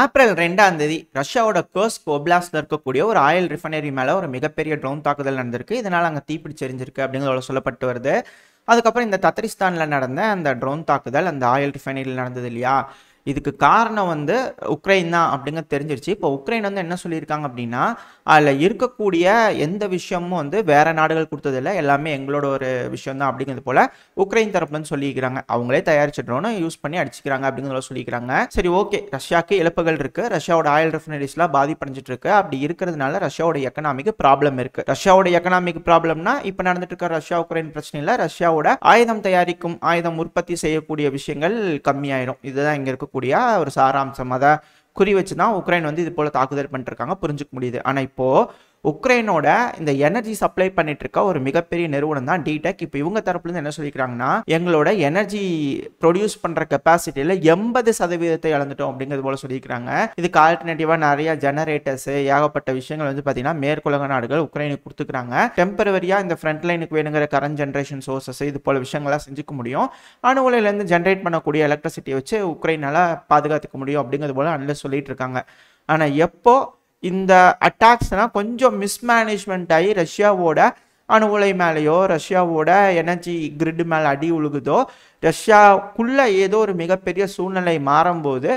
April ரெண்டாம் தேதி ரஷ்யாவோட கேர்ஸ் ஒப்லாஸ்ல இருக்கக்கூடிய ஒரு ஆயில் ரிஃபைனரி மேல ஒரு மிகப்பெரிய ட்ரோன் தாக்குதல் நடந்திருக்கு இதனால அங்கே தீப்பிடிச்சு எரிஞ்சிருக்கு அப்படிங்கிறத சொல்லப்பட்டு வருது அதுக்கப்புறம் இந்த தத்தரிஸ்தானில் நடந்த அந்த ட்ரோன் தாக்குதல் அந்த ஆயில் ரிஃபைனரியில் நடந்தது இல்லையா இதுக்கு காரணம் வந்து உக்ரைன் தான் அப்படிங்கிறது தெரிஞ்சிருச்சு இப்போ உக்ரைன் வந்து என்ன சொல்லியிருக்காங்க அப்படின்னா அதில் இருக்கக்கூடிய எந்த விஷயமும் வந்து வேற நாடுகள் கொடுத்ததில்ல எல்லாமே எங்களோட ஒரு விஷயம் தான் அப்படிங்கிறது போல உக்ரைன் தரப்புலன்னு சொல்லிக்கிறாங்க அவங்களே தயாரிச்சிட்றோன்னு யூஸ் பண்ணி அடிச்சுக்கிறாங்க அப்படிங்கிறத சொல்லிக்கிறாங்க சரி ஓகே ரஷ்யாவுக்கு இழப்புகள் இருக்குது ரஷ்யாவோட ஆயில் ரெஃபினரிஸ்லாம் பாதிப்படைஞ்சிட்டு இருக்கு அப்படி இருக்கிறதுனால ரஷ்யாவோட எக்கனாமிக்கு ப்ராப்ளம் இருக்குது ரஷ்யாவோட எக்கனாமிக் ப்ராப்ளம்னா இப்போ நடந்துட்டு இருக்க ரஷ்யா உக்ரைன் பிரச்சனையில் ரஷ்யாவோட ஆயுதம் தயாரிக்கும் ஆயுதம் உற்பத்தி செய்யக்கூடிய விஷயங்கள் கம்மியாயிடும் இதுதான் இங்கே இருக்க இருக்கக்கூடிய ஒரு சாராம்சம் அதை குறி வச்சு தான் உக்ரைன் வந்து இது போல் தாக்குதல் பண்ணிருக்காங்க புரிஞ்சுக்க முடியுது ஆனால் இப்போது உக்ரைனோட இந்த எனர்ஜி சப்ளை பண்ணிட்டு இருக்க ஒரு மிகப்பெரிய நிறுவனம் தான் டிடெக் இப்போ இவங்க தரப்புலேருந்து என்ன சொல்லிக்கிறாங்கன்னா எங்களோட எனர்ஜி ப்ரொடியூஸ் பண்ணுற கெப்பாசிட்டியில் எண்பது சதவீதத்தை இழந்துட்டோம் அப்படிங்கிறது போல சொல்லியிருக்கிறாங்க இதுக்கு ஆல்டர்னேட்டிவாக நிறைய ஜெனரேட்டர்ஸ் ஏகப்பட்ட விஷயங்கள் வந்து பார்த்தீங்கன்னா மேற்குலக நாடுகள் உக்ரைனுக்கு கொடுத்துக்கிறாங்க டெம்பரவரியாக இந்த ஃப்ரண்ட் லைனுக்கு வேணுங்கிற கரண்ட் ஜென்ரேஷன் சோர்சஸ் இது போல விஷயங்கள்லாம் செஞ்சுக்க முடியும் அணு உலையிலேருந்து ஜென்ரேட் பண்ணக்கூடிய எலக்ட்ரிசிட்டியை வச்சு உக்ரைனால் பாதுகாத்துக்க முடியும் அப்படிங்கிறது போல அனலிஸ்ட் சொல்லிட்டு இருக்காங்க ஆனால் எப்போ இந்த அட்டாக்ஸ்னால் கொஞ்சம் மிஸ்மேனேஜ்மெண்ட் ஆகி ரஷ்யாவோட அணுகுலை மேலேயோ ரஷ்யாவோட எனர்ஜி கிரிட் மேலே அடி உழுகுதோ ரஷ்யாவுக்குள்ளே ஏதோ ஒரு மிகப்பெரிய சூழ்நிலை மாறும்போது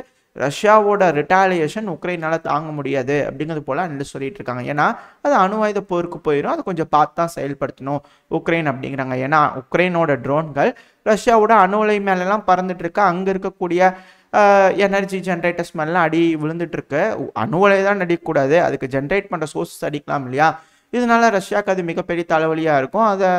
ரஷ்யாவோட ரிட்டாலியேஷன் உக்ரைனால் தாங்க முடியாது அப்படிங்கிறது போல் அந்த சொல்லிட்டு இருக்காங்க ஏன்னா அது அணுவாயுத போருக்கு போயிடும் அது கொஞ்சம் பார்த்து தான் செயல்படுத்தணும் உக்ரைன் அப்படிங்கிறாங்க ஏன்னா உக்ரைனோட ட்ரோன்கள் ரஷ்யாவோட அணு உலை மேலெலாம் பறந்துட்டு இருக்க அங்கே இருக்கக்கூடிய எனர்ஜி ஜென்ரேட்டர்ஸ் ஸ்மெல்லாம் அடி விழுந்துட்டுருக்கு அணுவலை தான் அடிக்கக்கூடாது அதுக்கு ஜென்ரேட் பண்ணுற சோர்ஸஸ் அடிக்கலாம் இல்லையா இதனால ரஷ்யாவுக்கு அது மிகப்பெரிய தலைவலியாக இருக்கும் அதை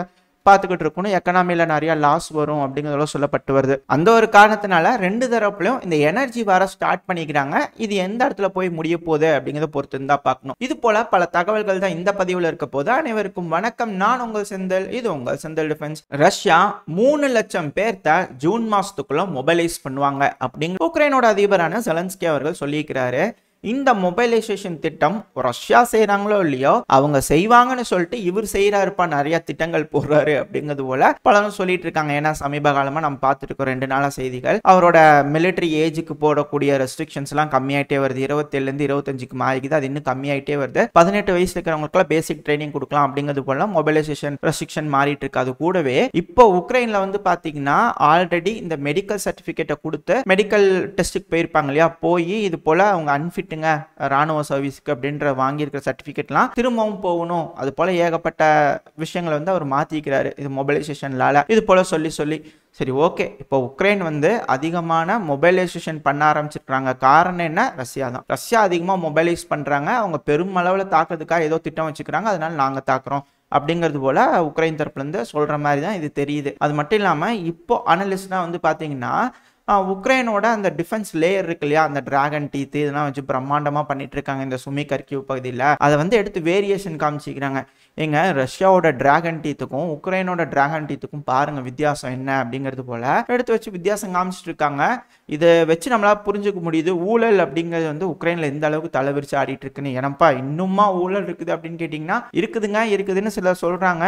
பார்த்துக்கிட்டு இருக்கணும் எக்கனாமியில் நிறையா லாஸ் வரும் அப்படிங்கிறதெல்லாம் சொல்லப்பட்டு வருது அந்த ஒரு காரணத்தினால ரெண்டு தரப்புலையும் இந்த எனர்ஜி வர ஸ்டார்ட் பண்ணிக்கிறாங்க இது எந்த இடத்துல போய் முடிய போகுது அப்படிங்கிறத பொறுத்து தான் பார்க்கணும் இது போல பல தகவல்கள் தான் இந்த பதிவில் இருக்க போது அனைவருக்கும் வணக்கம் நான் உங்கள் செந்தல் இது உங்கள் செந்தல் டிஃபென்ஸ் ரஷ்யா மூணு லட்சம் பேர்த்த ஜூன் மாசத்துக்குள்ள மொபைலைஸ் பண்ணுவாங்க அப்படிங்கிற உக்ரைனோட அதிபரான செலன்ஸ்கி அவர்கள் சொல்லியிருக்கிறாரு இந்த மொபைலைசேஷன் திட்டம் ரஷ்யா செய்யறாங்களோ இல்லையோ அவங்க செய்வாங்கன்னு சொல்லிட்டு இவர் செய்யறாருப்பா நிறைய திட்டங்கள் போடுறாரு அப்படிங்கிறது போல பலரும் சொல்லிட்டு இருக்காங்க ஏன்னா சமீப காலமாக நம்ம பார்த்துட்டு இருக்கோம் ரெண்டு நாள செய்திகள் அவரோட மிலிட்ரி ஏஜுக்கு போடக்கூடிய ரெஸ்ட்ரிக்ஷன்ஸ்லாம் கம்மியாயிட்டே வருது இருபத்தேழுலேருந்து இருபத்தஞ்சுக்கு மாறிக்குது அது இன்னும் கம்மியாயிட்டே வருது பதினெட்டு வயசுல இருக்கிறவங்களுக்குலாம் பேசிக் ட்ரைனிங் கொடுக்கலாம் அப்படிங்கிறது போல மொபைலைசேஷன் ரெஸ்ட்ரிக்ஷன் மாறிட்டு இருக்கு அது கூடவே இப்போ உக்ரைனில் வந்து பார்த்தீங்கன்னா ஆல்ரெடி இந்த மெடிக்கல் சர்டிஃபிகேட்டை கொடுத்து மெடிக்கல் டெஸ்ட்டுக்கு போயிருப்பாங்க இல்லையா போய் இது போல அவங்க அன்ஃபிட் விட்டுங்க ராணுவ சர்வீஸ்க்கு அப்படின்ற வாங்கியிருக்கிற சர்டிஃபிகேட்லாம் திரும்பவும் போகணும் அது போல் ஏகப்பட்ட விஷயங்களை வந்து அவர் மாற்றிக்கிறாரு இது மொபைலைசேஷன்லால இது போல் சொல்லி சொல்லி சரி ஓகே இப்போ உக்ரைன் வந்து அதிகமான மொபைலைசேஷன் பண்ண ஆரம்பிச்சிருக்காங்க காரணம் என்ன ரஷ்யா தான் ரஷ்யா அதிகமாக மொபைலைஸ் பண்ணுறாங்க அவங்க பெருமளவில் தாக்குறதுக்காக ஏதோ திட்டம் வச்சுக்கிறாங்க அதனால நாங்கள் தாக்குறோம் அப்படிங்கிறது போல உக்ரைன் தரப்புலேருந்து சொல்கிற மாதிரி தான் இது தெரியுது அது மட்டும் இல்லாமல் இப்போ அனலிஸ்ட்னா வந்து பார்த்தீங்கன்னா உக்ரைனோட அந்த டிஃபென்ஸ் லேயர் இருக்கு இல்லையா அந்த டிராகன் டீத் இதெல்லாம் வச்சு பிரம்மாண்டமாக பண்ணிட்டு இருக்காங்க இந்த சுமி கர்கியூ பகுதியில் அதை வந்து எடுத்து வேரியேஷன் காமிச்சிக்கிறாங்க எங்க ரஷ்யாவோட டிராகன் டீத்துக்கும் உக்ரைனோட டிராகன் டீத்துக்கும் பாருங்க வித்தியாசம் என்ன அப்படிங்கிறது போல எடுத்து வச்சு வித்தியாசம் காமிச்சிட்டு இருக்காங்க இதை வச்சு நம்மளால் புரிஞ்சுக்க முடியுது ஊழல் அப்படிங்கிறது வந்து உக்ரைனில் எந்த அளவுக்கு தலைவிரிச்சு ஆடிட்டு இருக்குன்னு எனப்பா இன்னுமா ஊழல் இருக்குது அப்படின்னு கேட்டீங்கன்னா இருக்குதுங்க இருக்குதுன்னு சிலர் சொல்கிறாங்க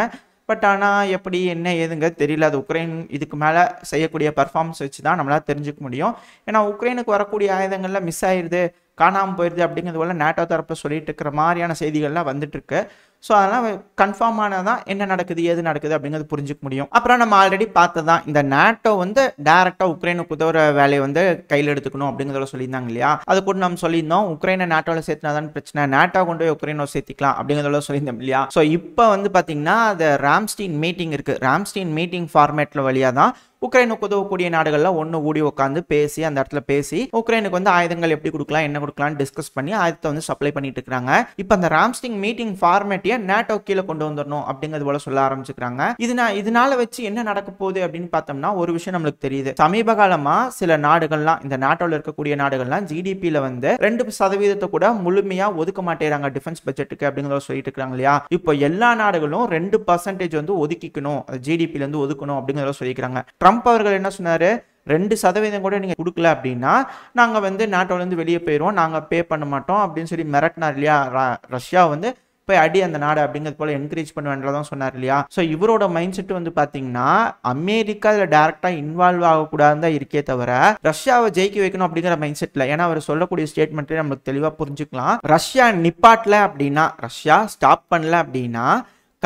பட் ஆனால் எப்படி என்ன ஏதுங்க தெரியல அது உக்ரைன் இதுக்கு மேலே செய்யக்கூடிய பர்ஃபார்மன்ஸ் வச்சு தான் நம்மளால் தெரிஞ்சுக்க முடியும் ஏன்னா உக்ரைனுக்கு வரக்கூடிய ஆயுதங்களில் மிஸ் ஆயிடுது காணாமல் போயிடுது அப்படிங்கிறது போல் நேட்டோ தரப்பில் சொல்லிட்டு இருக்கிற மாதிரியான செய்திகள்லாம் வந்துட்டுருக்கு ஸோ அதெல்லாம் கன்ஃபார்ம் ஆனதான் என்ன நடக்குது ஏது நடக்குது அப்படிங்கிறது புரிஞ்சுக்க முடியும் அப்புறம் நம்ம ஆல்ரெடி பார்த்ததான் இந்த நேட்டோ வந்து டைரெக்டாக உக்ரைனுக்கு உதவுற வேலையை வந்து கையில் எடுத்துக்கணும் அப்படிங்கிறத சொல்லியிருந்தாங்க இல்லையா அது கூட நம்ம சொல்லியிருந்தோம் உக்ரைனை நேட்டோவில் சேர்த்துனாதான் பிரச்சனை நேட்டோ கொண்டு போய் உக்ரைனோ சேர்த்திக்கலாம் அப்படிங்கிறத சொல்லியிருந்தோம் இல்லையா ஸோ இப்போ வந்து பார்த்தீங்கன்னா அந்த ராம்ஸ்டீன் மீட்டிங் இருக்குது ராம்ஸ்டீன் மீட்டிங் ஃபார்மேட்டில் வழியாக தான் உக்ரைனுக்கு உதவக்கூடிய நாடுகள்லாம் ஒன்று ஊடி உட்காந்து பேசி அந்த இடத்துல பேசி உக்ரைனுக்கு வந்து ஆயுதங்கள் எப்படி கொடுக்கலாம் என்ன கொடுக்கலாம் டிஸ்கஸ் பண்ணி ஆயுதத்தை வந்து சப்ளை பண்ணிட்டு இருக்காங்க இப்போ அந்த ராம்ஸ்டிங் மீட்டிங் ஃபார்மேட்டியை நேட்டோ கீழே கொண்டு வந்துடணும் அப்படிங்கிறது போல சொல்ல ஆரம்பிச்சுக்கிறாங்க இதுனா இதனால வச்சு என்ன நடக்க போகுது அப்படின்னு பார்த்தோம்னா ஒரு விஷயம் நம்மளுக்கு தெரியுது சமீப காலமா சில நாடுகள்லாம் இந்த நாட்டோவில் இருக்கக்கூடிய நாடுகள்லாம் ஜிடிபியில வந்து ரெண்டு சதவீதத்தை கூட முழுமையா ஒதுக்க மாட்டேறாங்க டிஃபென்ஸ் பட்ஜெட்டுக்கு அப்படிங்கிறத சொல்லிட்டு இருக்காங்க இல்லையா இப்போ எல்லா நாடுகளும் ரெண்டு பர்சன்டேஜ் வந்து ஒதுக்கிக்கணும் ஜிடிபியில இருந்து ஒதுக்கணும் அப்படிங்கிறத சொல்லிக்கிறாங்க ட்ரம்ப் அவர்கள் என்ன சொன்னார் ரெண்டு சதவீதம் கூட நீங்கள் கொடுக்கல அப்படின்னா நாங்கள் வந்து நாட்டோலேருந்து வெளியே போயிடுவோம் நாங்கள் பே பண்ண மாட்டோம் அப்படின்னு சொல்லி மிரட்டினார் இல்லையா ரஷ்யா வந்து போய் அடி அந்த நாடு அப்படிங்கிறது போல என்கரேஜ் பண்ணுவேன்றதான் சொன்னார் இல்லையா ஸோ இவரோட மைண்ட் செட் வந்து பார்த்தீங்கன்னா அமெரிக்கா இதில் டேரெக்டாக இன்வால்வ் ஆகக்கூடாதுன்னு தான் இருக்கே தவிர ரஷ்யாவை ஜெயிக்க வைக்கணும் அப்படிங்கிற மைண்ட் செட்டில் ஏன்னா அவர் சொல்லக்கூடிய ஸ்டேட்மெண்ட்டே நம்மளுக்கு தெளிவாக புரிஞ்சுக்கலாம் ரஷ்யா நிப்பாட்டல அப்படின்னா ரஷ்யா ஸ்டாப் பண்ணல அப்படின்னா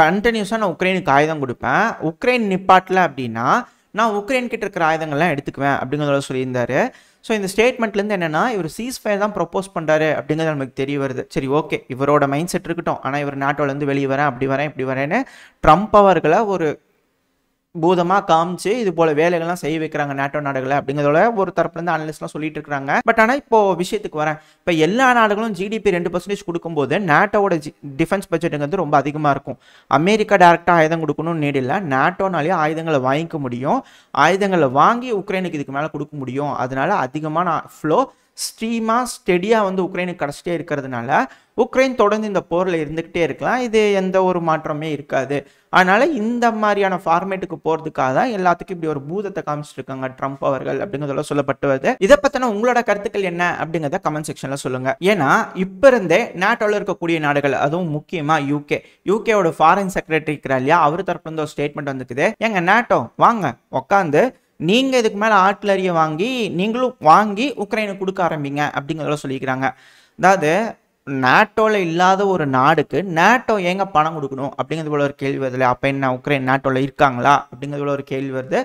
கண்டினியூஸாக நான் உக்ரைனுக்கு ஆயுதம் கொடுப்பேன் உக்ரைன் நிப்பாட்டல அப்படின்னா நான் உக்ரைன் கிட்ட இருக்கிற ஆயுதங்கள்லாம் எடுத்துக்குவேன் அப்படிங்கிறத சொல்லியிருந்தாரு ஸோ இந்த ஸ்டேட்மெண்ட்லேருந்து என்னென்னா இவர் சீஸ் ஃபயர் தான் ப்ரொப்போஸ் பண்ணுறாரு அப்படிங்கிறது நமக்கு தெரிய வருது சரி ஓகே இவரோட மைண்ட் செட் இருக்கட்டும் ஆனால் இவர் நாட்டோலேருந்து வெளியே வரேன் அப்படி வரேன் இப்படி வரேன்னு ட்ரம்ப் அவர்களை ஒரு பூதமாக காமிச்சு இது போல வேலைகள்லாம் செய்ய வைக்கிறாங்க நேட்டோ நாடுகளை அப்படிங்கிறதோட ஒரு தரப்புலேருந்து அனலிஸ்ட்லாம் சொல்லிட்டு இருக்காங்க பட் ஆனால் இப்போ விஷயத்துக்கு வரேன் இப்போ எல்லா நாடுகளும் ஜிடிபி ரெண்டு பர்சன்டேஜ் கொடுக்கும்போது நாட்டோட ஜி டிஃபென்ஸ் பட்ஜெட்டுங்கிறது ரொம்ப அதிகமாக இருக்கும் அமெரிக்கா டேரெக்டாக ஆயுதம் கொடுக்கணும்னு நீடில்லை நாட்டோனாலேயே ஆயுதங்களை வாங்கிக்க முடியும் ஆயுதங்களை வாங்கி உக்ரைனுக்கு இதுக்கு மேலே கொடுக்க முடியும் அதனால அதிகமான ஃப்ளோ ஸ்ட்ரீமாக ஸ்டெடியாக வந்து உக்ரைனுக்கு கிடச்சிட்டே இருக்கிறதுனால உக்ரைன் தொடர்ந்து இந்த போரில் இருந்துக்கிட்டே இருக்கலாம் இது எந்த ஒரு மாற்றமே இருக்காது அதனால் இந்த மாதிரியான ஃபார்மேட்டுக்கு போகிறதுக்காக தான் எல்லாத்துக்கும் இப்படி ஒரு பூதத்தை காமிச்சிட்டு இருக்காங்க ட்ரம்ப் அவர்கள் அப்படிங்கிறதெல்லாம் சொல்லப்பட்டு வருது இதை பற்றின உங்களோட கருத்துக்கள் என்ன அப்படிங்கிறத கமெண்ட் செக்ஷனில் சொல்லுங்கள் ஏன்னா இப்போ இருந்தே நாட்டோவில் இருக்கக்கூடிய நாடுகள் அதுவும் முக்கியமாக யூகே யூகேவோட ஃபாரின் செக்ரட்டரி இருக்கிறா இல்லையா அவர் தரப்புலேருந்து ஒரு ஸ்டேட்மெண்ட் வந்துக்குது எங்கள் நேட்டோ வாங்க உக்காந்து நீங்கள் இதுக்கு மேலே ஆர்ட்லரியை வாங்கி நீங்களும் வாங்கி உக்ரைனுக்கு கொடுக்க ஆரம்பிங்க அப்படிங்கிறத சொல்லிக்கிறாங்க அதாவது நாட்டோவில் இல்லாத ஒரு நாடுக்கு நாட்டோ ஏங்க பணம் கொடுக்கணும் அப்படிங்கிறது போல ஒரு கேள்வி வருது அப்போ என்ன உக்ரைன் நாட்டோவில் இருக்காங்களா அப்படிங்கிறது போல ஒரு கேள்வி வருது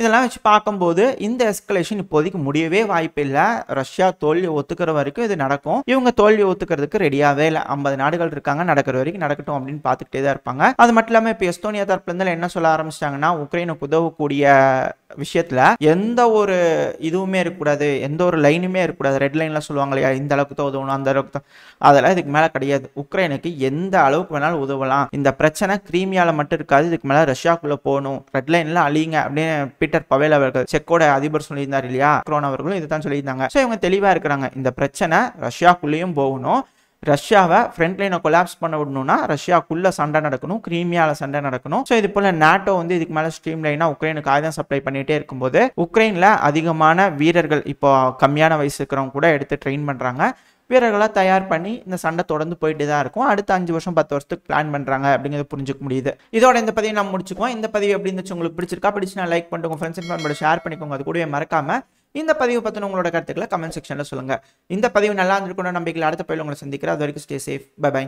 இதெல்லாம் வச்சு பார்க்கும்போது இந்த எஸ்கலேஷன் இப்போதைக்கு முடியவே வாய்ப்பு இல்லை ரஷ்யா தோல்வியை ஒத்துக்கிற வரைக்கும் இது நடக்கும் இவங்க தோல்வி ஒத்துக்கிறதுக்கு ரெடியாகவே இல்லை ஐம்பது நாடுகள் இருக்காங்க நடக்கிற வரைக்கும் நடக்கட்டும் அப்படின்னு பார்த்துக்கிட்டே தான் இருப்பாங்க அது மட்டும் இல்லாமல் இப்போ எஸ்தோனியா தரப்புலேருந்து என்ன சொல்ல ஆரம்பிச்சிட்டாங்கன்னா உக்ரைனுக்கு உதவக்கூடிய விஷயத்தில் எந்த ஒரு இதுவுமே இருக்கக்கூடாது எந்த ஒரு லைனுமே இருக்கக்கூடாது ரெட் லைன்லாம் சொல்லுவாங்க இல்லையா இந்த அளவுக்கு தான் உதவணும் அந்த அளவுக்கு தான் அதெல்லாம் இதுக்கு மேலே கிடையாது உக்ரைனுக்கு எந்த அளவுக்கு வேணாலும் உதவலாம் இந்த பிரச்சனை கிரீமியாவில் மட்டும் இருக்காது இதுக்கு மேலே ரஷ்யாக்குள்ளே போகணும் ரெட் லைன்லாம் அழியுங்க அப்படின்னு பீட்டர் பவேல் அவர்கள் செக்கோட அதிபர் சொல்லியிருந்தார் இல்லையா குரோன் அவர்களும் இதுதான் சொல்லியிருந்தாங்க ஸோ இவங்க தெளிவாக இருக்கிறாங்க இந்த பிரச்சனை ரஷ்யாக்குள்ளேயும் போகணும் ரஷ்யாவை ஃப்ரண்ட் கொலாப்ஸ் பண்ண விடணும்னா ரஷ்யாக்குள்ளே சண்டை நடக்கணும் கிரீமியாவில் சண்டை நடக்கணும் ஸோ இது போல் நாட்டோ வந்து இதுக்கு மேலே ஸ்ட்ரீம் லைனாக உக்ரைனுக்கு ஆயுதம் சப்ளை பண்ணிகிட்டே இருக்கும்போது உக்ரைனில் அதிகமான வீரர்கள் இப்போ கம்மியான வயசு இருக்கிறவங்க கூட எடுத்து ட்ரெயின் பண்ணுறாங்க வீரர்களாக தயார் பண்ணி இந்த சண்டை தொடர்ந்து போயிட்டு தான் இருக்கும் அடுத்த அஞ்சு வருஷம் பத்து வருஷத்துக்கு பிளான் பண்ணுறாங்க அப்படிங்கிறத புரிஞ்சுக்க முடியுது இதோட இந்த பதிவை நம்ம முடிச்சுக்குவோம் இந்த பதிவு எப்படி இருந்துச்சு உங்களுக்கு பிடிச்சிருக்கா பிடிச்சினா லைக் பண்ணிட்டு உங்கள் ஃப்ரெண்ட்ஸ் இன்ஃபார்ம் ஷேர் பண்ணிக்கோங்க அது கூடவே மறக்காமல் இந்த பதிவு பற்றின உங்களோட கருத்துக்களை கமெண்ட் செக்ஷனில் சொல்லுங்கள் இந்த பதிவு நல்லா இருந்திருக்கணும் நம்பிக்கையில் அடுத்த பயில் உங்களை சந்திக்கிறேன் அது வரைக்கும் ஸ்டே சேஃப் பை